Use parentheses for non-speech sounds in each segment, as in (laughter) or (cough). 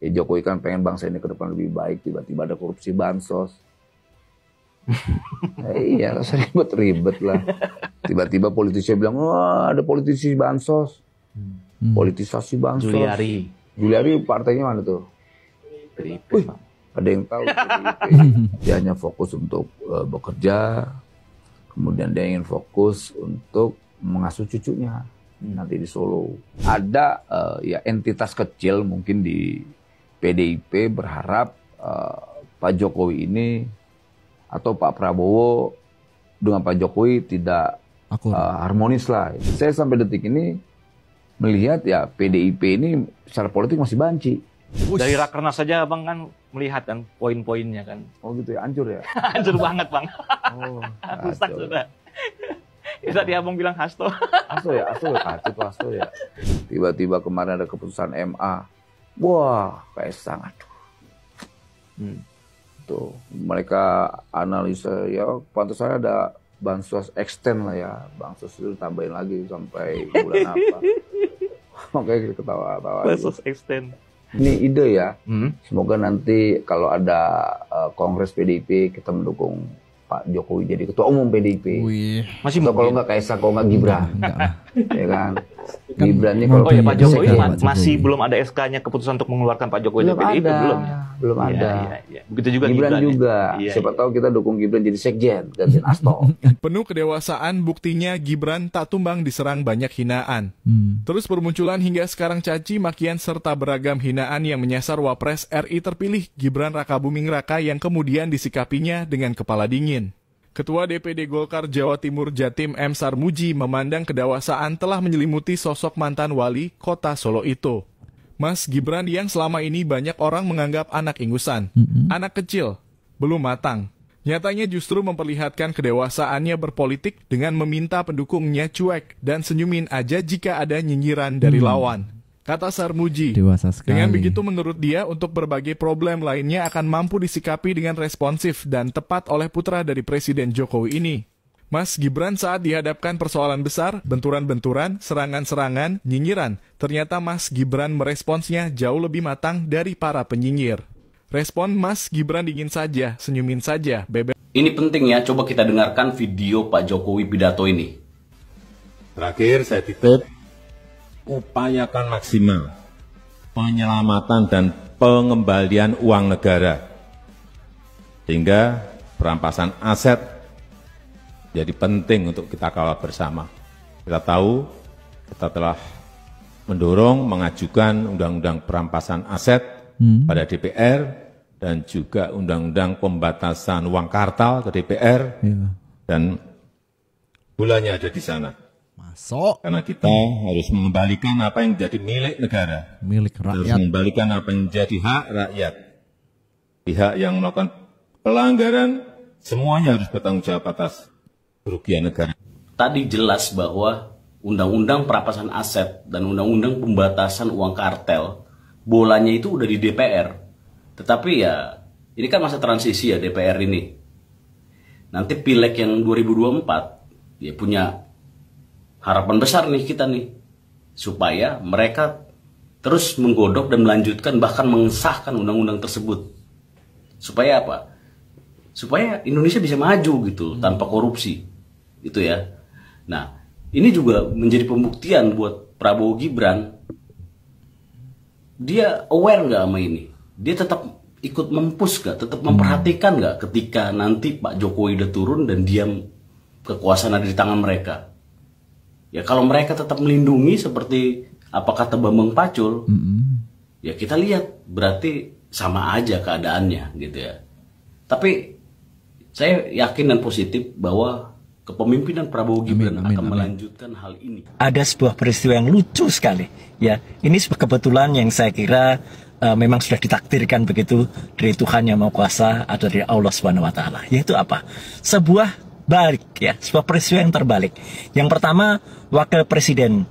ya Jokowi kan pengen bangsa ini ke depan lebih baik tiba-tiba ada korupsi bansos ya, (laughs) iya ribet-ribet lah tiba-tiba politisi bilang wah oh, ada politisi bansos hmm. politisasi bansos Juliari Juliari partainya mana tuh Tripe, Wih, ada yang tahu (laughs) dia hanya fokus untuk uh, bekerja kemudian dia ingin fokus untuk mengasuh cucunya hmm. nanti di Solo ada uh, ya entitas kecil mungkin di PDIP berharap uh, Pak Jokowi ini atau Pak Prabowo dengan Pak Jokowi tidak uh, harmonis lah. Saya sampai detik ini melihat ya PDIP ini secara politik masih banci. Ush. Dari rakernas saja bang kan melihat kan poin-poinnya kan. Oh gitu ya, hancur ya? (laughs) hancur banget bang. Oh, (laughs) rusak sudah. Ya, tadi abang bilang hasto. hasto ya, hasto ya, hasto ya. Tiba-tiba kemarin ada keputusan MA Wah, Kaisang aduh. Hmm. Tuh, mereka analisa ya pantesan ada bansos extend lah ya. Bansos itu tambahin lagi sampai bulan apa. Makanya (laughs) ketawa-tawa. Bansos extend ini ide ya. Hmm. Semoga nanti kalau ada uh, Kongres PDIP kita mendukung Pak Jokowi jadi Ketua Umum PDIP. Wih. Masih kalau nggak Kaisang, kalau nggak Gibran, hmm, (laughs) ya kan. Kan Gibran ini kalau oh ya Pak Jokowi ya, Pak masih Jokowi. belum ada SK-nya keputusan untuk mengeluarkan Pak Jokowi belum dari PDIP ada. belum ya? Belum iya, ada. Ya, ya. Begitu juga Gibran, Gibran ya? juga. Ya. Siapa iya. tahu kita dukung Gibran jadi sekjen dan gantiin (laughs) Asto. Penuh kedewasaan buktinya Gibran tak tumbang diserang banyak hinaan. Hmm. Terus bermunculan hingga sekarang caci makian serta beragam hinaan yang menyasar Wapres RI terpilih Gibran Rakabuming Raka yang kemudian disikapinya dengan kepala dingin. Ketua DPD Golkar Jawa Timur Jatim M. Sarmuji memandang kedewasaan telah menyelimuti sosok mantan wali kota Solo itu. Mas Gibran yang selama ini banyak orang menganggap anak ingusan, mm-hmm. anak kecil, belum matang. Nyatanya justru memperlihatkan kedewasaannya berpolitik dengan meminta pendukungnya cuek dan senyumin aja jika ada nyinyiran dari mm. lawan. Kata Sarmuji, dewasa sekali. Dengan begitu menurut dia untuk berbagai problem lainnya akan mampu disikapi dengan responsif dan tepat oleh putra dari Presiden Jokowi ini. Mas Gibran saat dihadapkan persoalan besar, benturan-benturan, serangan-serangan, nyinyiran, ternyata Mas Gibran meresponsnya jauh lebih matang dari para penyinyir. Respon Mas Gibran dingin saja, senyumin saja, bebek. Ini penting ya, coba kita dengarkan video Pak Jokowi pidato ini. Terakhir saya titip upayakan maksimal penyelamatan dan pengembalian uang negara sehingga perampasan aset jadi penting untuk kita kawal bersama. Kita tahu kita telah mendorong mengajukan undang-undang perampasan aset hmm. pada DPR dan juga undang-undang pembatasan uang kartal ke DPR ya. dan bulannya ada di sana. Masuk. Karena kita harus mengembalikan apa yang jadi milik negara. Milik rakyat. harus mengembalikan apa yang jadi hak rakyat. Pihak yang melakukan pelanggaran semuanya harus bertanggung jawab atas kerugian negara. Tadi jelas bahwa undang-undang perampasan aset dan undang-undang pembatasan uang kartel bolanya itu udah di DPR. Tetapi ya ini kan masa transisi ya DPR ini. Nanti pileg yang 2024 ya punya harapan besar nih kita nih supaya mereka terus menggodok dan melanjutkan bahkan mengesahkan undang-undang tersebut supaya apa supaya Indonesia bisa maju gitu hmm. tanpa korupsi itu ya nah ini juga menjadi pembuktian buat Prabowo Gibran dia aware nggak sama ini dia tetap ikut mempus gak tetap hmm. memperhatikan nggak ketika nanti Pak Jokowi udah turun dan diam kekuasaan ada di tangan mereka ya kalau mereka tetap melindungi seperti apakah Bambang Pacul mm -hmm. ya kita lihat berarti sama aja keadaannya gitu ya tapi saya yakin dan positif bahwa kepemimpinan Prabowo Gibran amin, amin, akan amin. melanjutkan hal ini. Ada sebuah peristiwa yang lucu sekali, ya. Ini sebuah kebetulan yang saya kira uh, memang sudah ditakdirkan begitu dari Tuhan yang Maha Kuasa atau dari Allah Subhanahu Wa Taala. Yaitu apa? Sebuah terbalik ya, sebuah peristiwa yang terbalik. Yang pertama, Wakil Presiden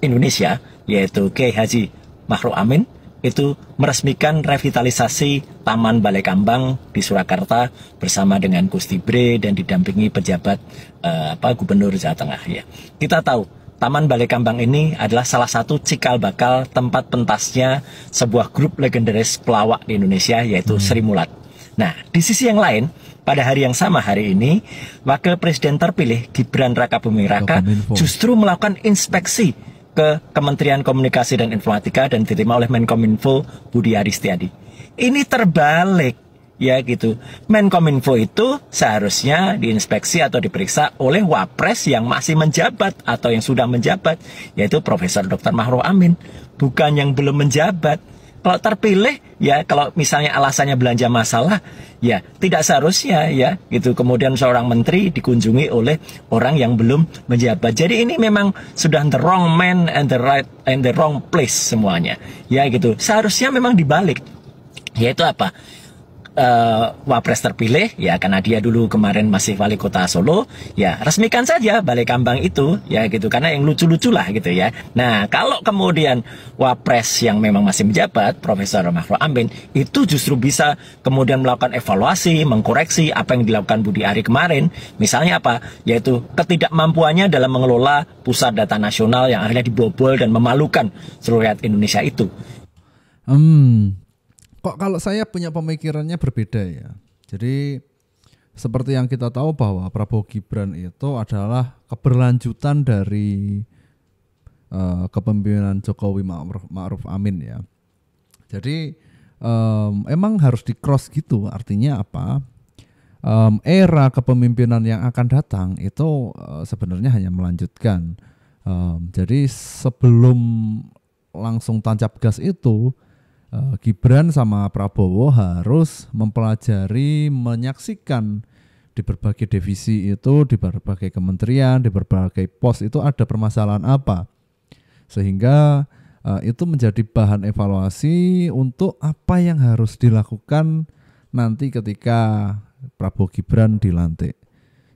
Indonesia yaitu K Haji Ma'ruf Amin itu meresmikan revitalisasi Taman Balai Kambang di Surakarta bersama dengan Gusti Bre dan didampingi pejabat eh, apa Gubernur Jawa Tengah ya. Kita tahu Taman Balai Kambang ini adalah salah satu cikal bakal tempat pentasnya sebuah grup legendaris pelawak di Indonesia yaitu hmm. Sri Mulat Nah, di sisi yang lain, pada hari yang sama hari ini, Wakil Presiden terpilih Gibran Raka Bumi Raka justru melakukan inspeksi ke Kementerian Komunikasi dan Informatika dan diterima oleh Menkominfo Budi Aristiadi. Ini terbalik ya gitu. Menkominfo itu seharusnya diinspeksi atau diperiksa oleh Wapres yang masih menjabat atau yang sudah menjabat yaitu Profesor Dr. Mahro Amin, bukan yang belum menjabat. Kalau terpilih ya kalau misalnya alasannya belanja masalah ya tidak seharusnya ya gitu kemudian seorang menteri dikunjungi oleh orang yang belum menjabat. Jadi ini memang sudah the wrong man and the right and the wrong place semuanya. Ya gitu. Seharusnya memang dibalik. Yaitu apa? uh, wapres terpilih ya karena dia dulu kemarin masih wali kota Solo ya resmikan saja balai kambang itu ya gitu karena yang lucu-lucu lah gitu ya nah kalau kemudian wapres yang memang masih menjabat Profesor Mahfud Amin itu justru bisa kemudian melakukan evaluasi mengkoreksi apa yang dilakukan Budi Ari kemarin misalnya apa yaitu ketidakmampuannya dalam mengelola pusat data nasional yang akhirnya dibobol dan memalukan seluruh rakyat Indonesia itu hmm kok kalau saya punya pemikirannya berbeda ya. Jadi seperti yang kita tahu bahwa Prabowo Gibran itu adalah keberlanjutan dari uh, kepemimpinan Jokowi Ma'ruf, Ma'ruf Amin ya. Jadi um, emang harus di cross gitu. Artinya apa? Um, era kepemimpinan yang akan datang itu uh, sebenarnya hanya melanjutkan. Um, jadi sebelum langsung tancap gas itu Eh, Gibran sama Prabowo harus mempelajari menyaksikan di berbagai divisi itu, di berbagai kementerian, di berbagai pos itu ada permasalahan apa. Sehingga eh, itu menjadi bahan evaluasi untuk apa yang harus dilakukan nanti ketika Prabowo Gibran dilantik.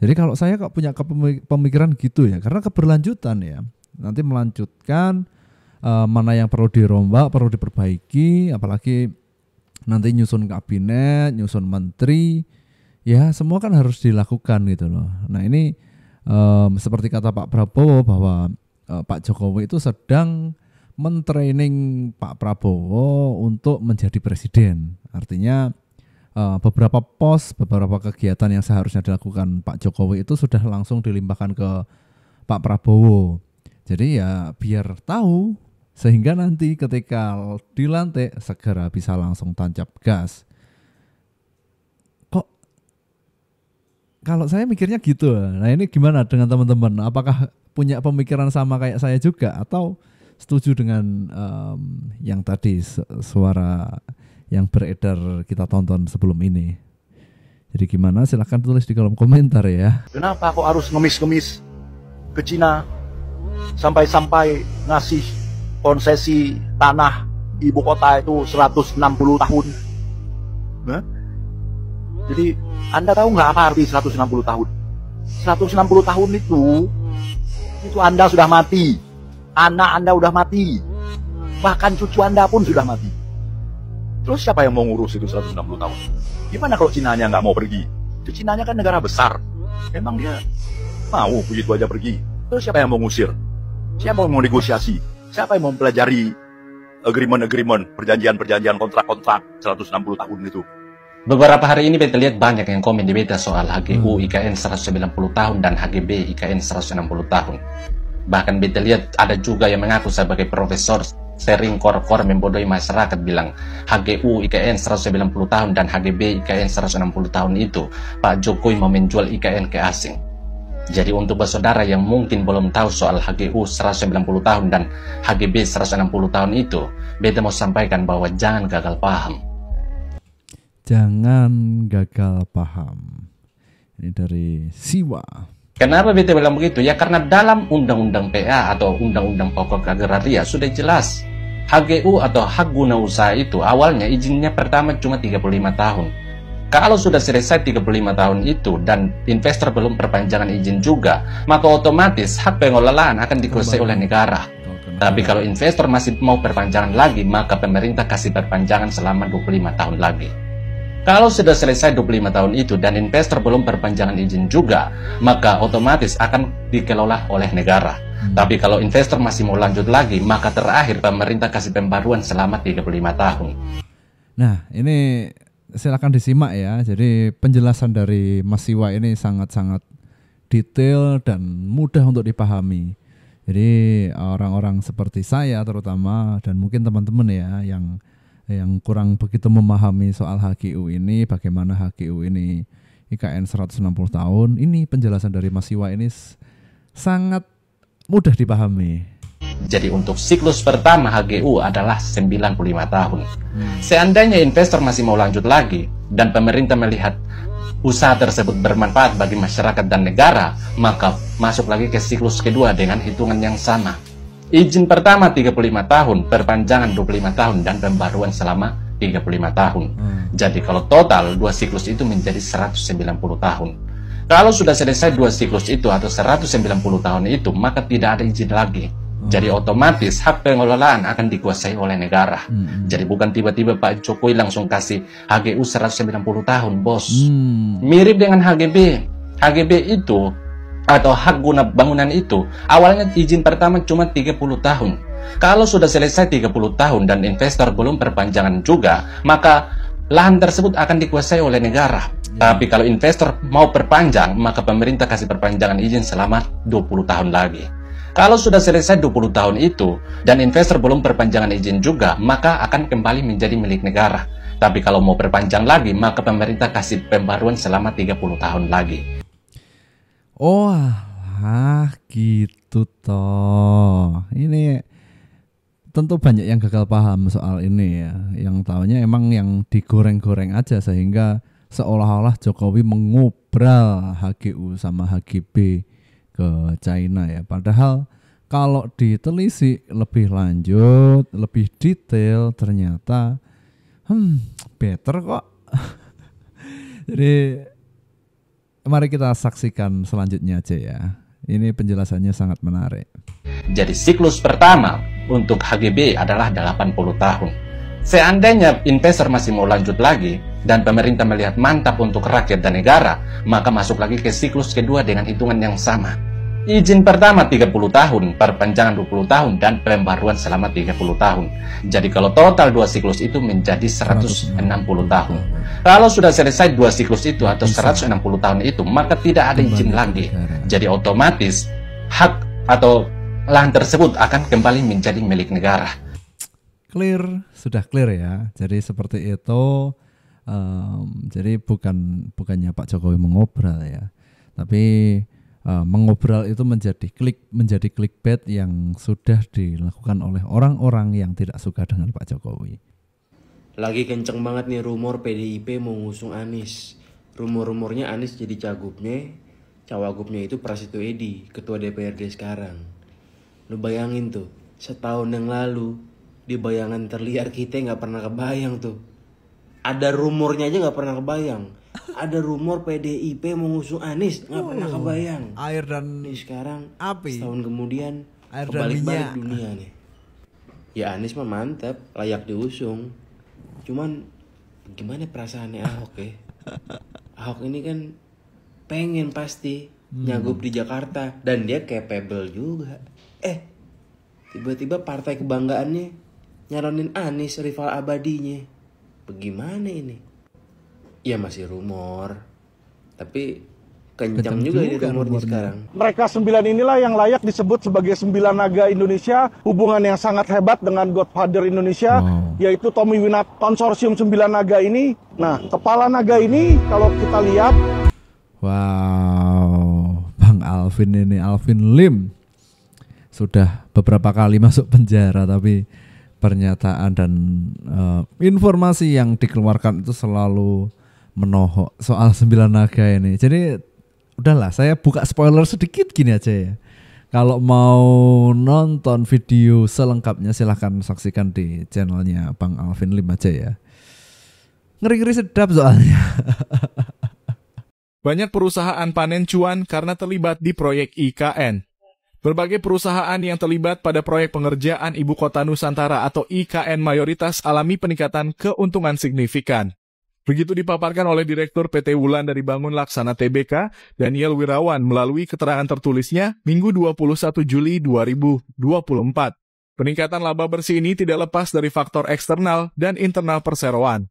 Jadi kalau saya kok punya pemikiran gitu ya, karena keberlanjutan ya. Nanti melanjutkan Eh, mana yang perlu dirombak, perlu diperbaiki, apalagi nanti nyusun kabinet, nyusun menteri, ya semua kan harus dilakukan gitu loh. Nah ini um, seperti kata Pak Prabowo bahwa uh, Pak Jokowi itu sedang mentraining Pak Prabowo untuk menjadi presiden. Artinya uh, beberapa pos, beberapa kegiatan yang seharusnya dilakukan Pak Jokowi itu sudah langsung dilimpahkan ke Pak Prabowo. Jadi ya biar tahu sehingga nanti ketika dilantik segera bisa langsung tancap gas. Kok kalau saya mikirnya gitu. Nah, ini gimana dengan teman-teman? Apakah punya pemikiran sama kayak saya juga atau setuju dengan um, yang tadi suara yang beredar kita tonton sebelum ini? Jadi gimana? Silahkan tulis di kolom komentar ya. Kenapa kok harus ngemis-ngemis ke Cina sampai-sampai ngasih konsesi tanah ibu kota itu 160 tahun. Jadi Anda tahu nggak apa arti 160 tahun? 160 tahun itu itu Anda sudah mati. Anak Anda sudah mati. Bahkan cucu Anda pun sudah mati. Terus siapa yang mau ngurus itu 160 tahun? Gimana kalau Cina nya nggak mau pergi? Cina nya kan negara besar. Emang dia mau begitu aja pergi? Terus siapa yang mau ngusir? Siapa yang mau negosiasi? Siapa yang mau mempelajari agreement-agreement, perjanjian-perjanjian kontrak-kontrak 160 tahun itu? Beberapa hari ini kita lihat banyak yang komen di beta soal HGU IKN 190 tahun dan HGB IKN 160 tahun. Bahkan kita lihat ada juga yang mengaku sebagai profesor sering kor-kor membodohi masyarakat bilang HGU IKN 190 tahun dan HGB IKN 160 tahun itu Pak Jokowi mau menjual IKN ke asing. Jadi untuk bersaudara yang mungkin belum tahu soal HGU 190 tahun dan HGB 160 tahun itu, beta mau sampaikan bahwa jangan gagal paham. Jangan gagal paham. Ini dari Siwa. Kenapa beta bilang begitu? Ya karena dalam Undang-Undang PA atau Undang-Undang Pokok Agraria sudah jelas HGU atau hak guna usaha itu awalnya izinnya pertama cuma 35 tahun. Kalau sudah selesai 35 tahun itu dan investor belum perpanjangan izin juga, maka otomatis hak pengelolaan akan dikuasai oleh negara. Tapi kalau investor masih mau perpanjangan lagi, maka pemerintah kasih perpanjangan selama 25 tahun lagi. Kalau sudah selesai 25 tahun itu dan investor belum perpanjangan izin juga, maka otomatis akan dikelola oleh negara. Hmm. Tapi kalau investor masih mau lanjut lagi, maka terakhir pemerintah kasih pembaruan selama 35 tahun. Nah, ini silakan disimak ya. Jadi penjelasan dari Mas Siwa ini sangat-sangat detail dan mudah untuk dipahami. Jadi orang-orang seperti saya terutama dan mungkin teman-teman ya yang yang kurang begitu memahami soal HGU ini, bagaimana HGU ini IKN 160 tahun, ini penjelasan dari Mas Siwa ini sangat mudah dipahami. Jadi untuk siklus pertama HGU adalah 95 tahun. Hmm. Seandainya investor masih mau lanjut lagi dan pemerintah melihat usaha tersebut bermanfaat bagi masyarakat dan negara, maka masuk lagi ke siklus kedua dengan hitungan yang sama. Izin pertama 35 tahun, perpanjangan 25 tahun dan pembaruan selama 35 tahun. Hmm. Jadi kalau total dua siklus itu menjadi 190 tahun. Kalau sudah selesai dua siklus itu atau 190 tahun itu, maka tidak ada izin lagi. Hmm. Jadi otomatis hak pengelolaan akan dikuasai oleh negara. Hmm. hmm. Jadi bukan tiba-tiba Pak Jokowi langsung kasih HGU 190 tahun, Bos. Hmm. Mirip dengan HGB. HGB itu atau hak guna bangunan itu awalnya izin pertama cuma 30 tahun. Kalau sudah selesai 30 tahun dan investor belum perpanjangan juga, maka lahan tersebut akan dikuasai oleh negara. Ya. Tapi kalau investor mau perpanjang, maka pemerintah kasih perpanjangan izin selama 20 tahun lagi. Kalau sudah selesai 20 tahun itu, dan investor belum perpanjangan izin juga, maka akan kembali menjadi milik negara. Tapi kalau mau perpanjang lagi, maka pemerintah kasih pembaruan selama 30 tahun lagi. Oh, ah, gitu toh. Ini tentu banyak yang gagal paham soal ini ya. Yang tahunya emang yang digoreng-goreng aja sehingga seolah-olah Jokowi mengobral HGU sama HGB ke China ya. Padahal kalau ditelisik lebih lanjut, lebih detail ternyata hmm better kok. (laughs) Jadi mari kita saksikan selanjutnya aja ya. Ini penjelasannya sangat menarik. Jadi siklus pertama untuk HGB adalah 80 tahun. Seandainya investor masih mau lanjut lagi dan pemerintah melihat mantap untuk rakyat dan negara, maka masuk lagi ke siklus kedua dengan hitungan yang sama izin pertama 30 tahun, perpanjangan 20 tahun, dan pembaruan selama 30 tahun. Jadi kalau total dua siklus itu menjadi 160 tahun. Kalau sudah selesai dua siklus itu atau 160 tahun itu, maka tidak ada izin lagi. Jadi otomatis hak atau lahan tersebut akan kembali menjadi milik negara. Clear, sudah clear ya. Jadi seperti itu. Um, jadi bukan bukannya Pak Jokowi mengobrol ya, tapi Eh, mengobrol itu menjadi klik menjadi klik clickbait yang sudah dilakukan oleh orang-orang yang tidak suka dengan Pak Jokowi. Lagi kenceng banget nih rumor PDIP mengusung ngusung Anies. Rumor-rumornya Anies jadi cagupnya, cawagupnya itu Prasetyo Edi, ketua DPRD sekarang. Lu bayangin tuh, setahun yang lalu di bayangan terliar kita nggak pernah kebayang tuh. Ada rumornya aja nggak pernah kebayang ada rumor PDIP mengusung Anies nggak oh. pernah kebayang air dan nih sekarang api Tahun kemudian air dan balik dunia nih ya Anies mah mantap layak diusung cuman gimana perasaannya Ahok ya (laughs) Ahok ini kan pengen pasti hmm. nyagup di Jakarta dan dia capable juga eh tiba-tiba partai kebanggaannya nyaronin Anies rival abadinya bagaimana ini Iya masih rumor. Tapi kencang juga, juga ini rumornya sekarang. Mereka sembilan inilah yang layak disebut sebagai sembilan naga Indonesia, hubungan yang sangat hebat dengan Godfather Indonesia, oh. yaitu Tommy Winat konsorsium sembilan naga ini. Nah, kepala naga ini kalau kita lihat, wow, Bang Alvin ini Alvin Lim sudah beberapa kali (laughs) masuk penjara tapi pernyataan dan uh, informasi yang dikeluarkan itu selalu menohok soal sembilan naga ini. Jadi udahlah saya buka spoiler sedikit gini aja ya. Kalau mau nonton video selengkapnya silahkan saksikan di channelnya Bang Alvin Lim aja ya. Ngeri-ngeri sedap soalnya. (laughs) Banyak perusahaan panen cuan karena terlibat di proyek IKN. Berbagai perusahaan yang terlibat pada proyek pengerjaan Ibu Kota Nusantara atau IKN mayoritas alami peningkatan keuntungan signifikan. Begitu dipaparkan oleh Direktur PT Wulan dari Bangun Laksana TBK, Daniel Wirawan melalui keterangan tertulisnya Minggu 21 Juli 2024. Peningkatan laba bersih ini tidak lepas dari faktor eksternal dan internal perseroan.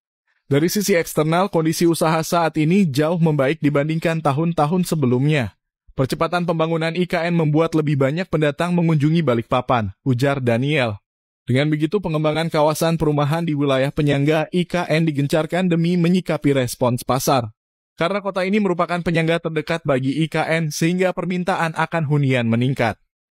Dari sisi eksternal, kondisi usaha saat ini jauh membaik dibandingkan tahun-tahun sebelumnya. Percepatan pembangunan IKN membuat lebih banyak pendatang mengunjungi Balikpapan, ujar Daniel. Dengan begitu, pengembangan kawasan perumahan di wilayah penyangga IKN digencarkan demi menyikapi respons pasar. Karena kota ini merupakan penyangga terdekat bagi IKN, sehingga permintaan akan hunian meningkat.